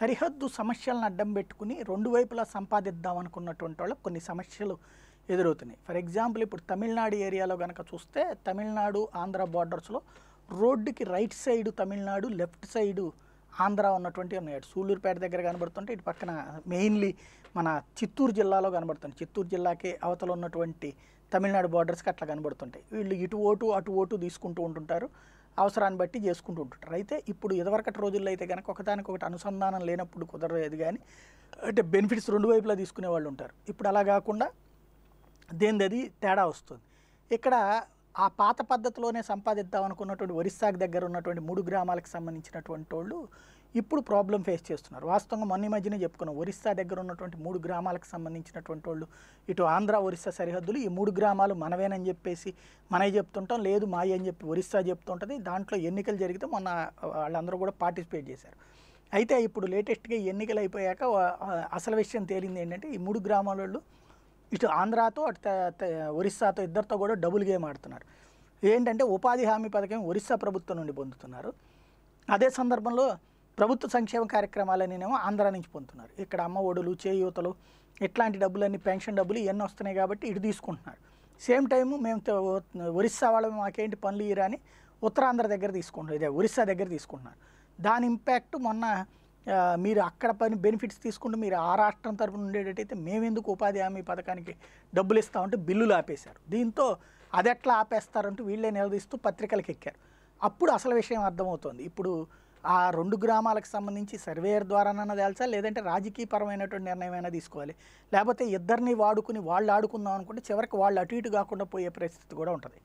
సరిహద్దు సమస్యలను అడ్డం పెట్టుకుని రెండు వైపులా సంపాదిద్దాం అనుకున్నటువంటి వాళ్ళకి కొన్ని సమస్యలు ఎదురవుతున్నాయి ఫర్ ఎగ్జాంపుల్ ఇప్పుడు తమిళనాడు ఏరియాలో కనుక చూస్తే తమిళనాడు ఆంధ్ర బార్డర్స్లో రోడ్డుకి right side Tamil Nadu left side Andhra ఉన్నటువంటి ఉన్నాయి సూళ్ళూరుపేట దగ్గర కనబడుతుంటే ఇటు పక్కన మెయిన్లీ మన చిత్తూరు జిల్లాలో కనబడుతుంది చిత్తూరు జిల్లాకే అవతల ఉన్నటువంటి తమిళనాడు బార్డర్స్కి అట్లా కనబడుతుంటాయి వీళ్ళు ఇటు ఓటు అటు ఓటు తీసుకుంటూ ఉంటుంటారు అవసరాన్ని బట్టి చేసుకుంటూ ఉంటుంటారు అయితే ఇప్పుడు ఇదివరకటి రోజుల్లో అయితే కనుక ఒకదానికొకటి అనుసంధానం లేనప్పుడు కుదరలేదు కానీ అంటే బెనిఫిట్స్ రెండు వైపులా తీసుకునే వాళ్ళు ఉంటారు ఇప్పుడు అలా కాకుండా దేనిది అది తేడా వస్తుంది ఇక్కడ ఆ పాత పద్ధతిలోనే సంపాదిద్దాం అనుకున్నటువంటి ఒరిస్సాకి దగ్గర ఉన్నటువంటి మూడు గ్రామాలకు సంబంధించినటువంటి వాళ్ళు ఇప్పుడు ప్రాబ్లం ఫేస్ చేస్తున్నారు వాస్తవంగా మొన్న మధ్యనే చెప్పుకున్నాం ఒరిస్సా దగ్గర ఉన్నటువంటి మూడు గ్రామాలకు సంబంధించినటువంటి వాళ్ళు ఇటు ఆంధ్ర ఒరిస్సా సరిహద్దులు ఈ మూడు గ్రామాలు మనవేనని చెప్పేసి మనమే చెప్తుంటాం లేదు మాయ అని చెప్పి ఒరిస్సా చెప్తుంటుంది దాంట్లో ఎన్నికలు జరిగితే మొన్న వాళ్ళందరూ కూడా పార్టిసిపేట్ చేశారు అయితే ఇప్పుడు లేటెస్ట్గా ఎన్నికలు అయిపోయాక అసలు విషయం తేలింది ఏంటంటే ఈ మూడు గ్రామాలలో ఇటు ఆంధ్రాతో అటు ఒరిస్సాతో ఇద్దరితో కూడా డబుల్ గేమ్ ఆడుతున్నారు ఏంటంటే ఉపాధి హామీ పథకం ఒరిస్సా ప్రభుత్వం నుండి పొందుతున్నారు అదే సందర్భంలో ప్రభుత్వ సంక్షేమ కార్యక్రమాలనేమో ఆంధ్ర నుంచి పొందుతున్నారు ఇక్కడ అమ్మ ఒడులు చేయూతలు ఇట్లాంటి డబ్బులన్నీ పెన్షన్ డబ్బులు ఇవన్నీ వస్తున్నాయి కాబట్టి ఇటు తీసుకుంటున్నారు సేమ్ టైం మేము ఒరిస్సా వాళ్ళు మాకేంటి పనులు అని ఉత్తరాంధ్ర దగ్గర తీసుకుంటున్నారు ఇదే ఒరిస్సా దగ్గర తీసుకుంటున్నారు దాని ఇంపాక్ట్ మొన్న మీరు అక్కడ పని బెనిఫిట్స్ తీసుకుంటూ మీరు ఆ రాష్ట్రం తరపున ఉండేటట్టయితే మేమెందుకు ఉపాధి హామీ పథకానికి డబ్బులు ఇస్తామంటే బిల్లులు ఆపేశారు దీంతో అది ఎట్లా ఆపేస్తారంటూ వీళ్ళే నిలదీస్తూ పత్రికలకు ఎక్కారు అప్పుడు అసలు విషయం అర్థమవుతోంది ఇప్పుడు ఆ రెండు గ్రామాలకు సంబంధించి సర్వేయర్ ద్వారానన్నా తెలిసా లేదంటే పరమైనటువంటి నిర్ణయం అయినా తీసుకోవాలి లేకపోతే ఇద్దరిని వాడుకుని వాళ్ళు ఆడుకుందాం అనుకుంటే చివరికి వాళ్ళు అటు ఇటు కాకుండా పోయే పరిస్థితి కూడా ఉంటుంది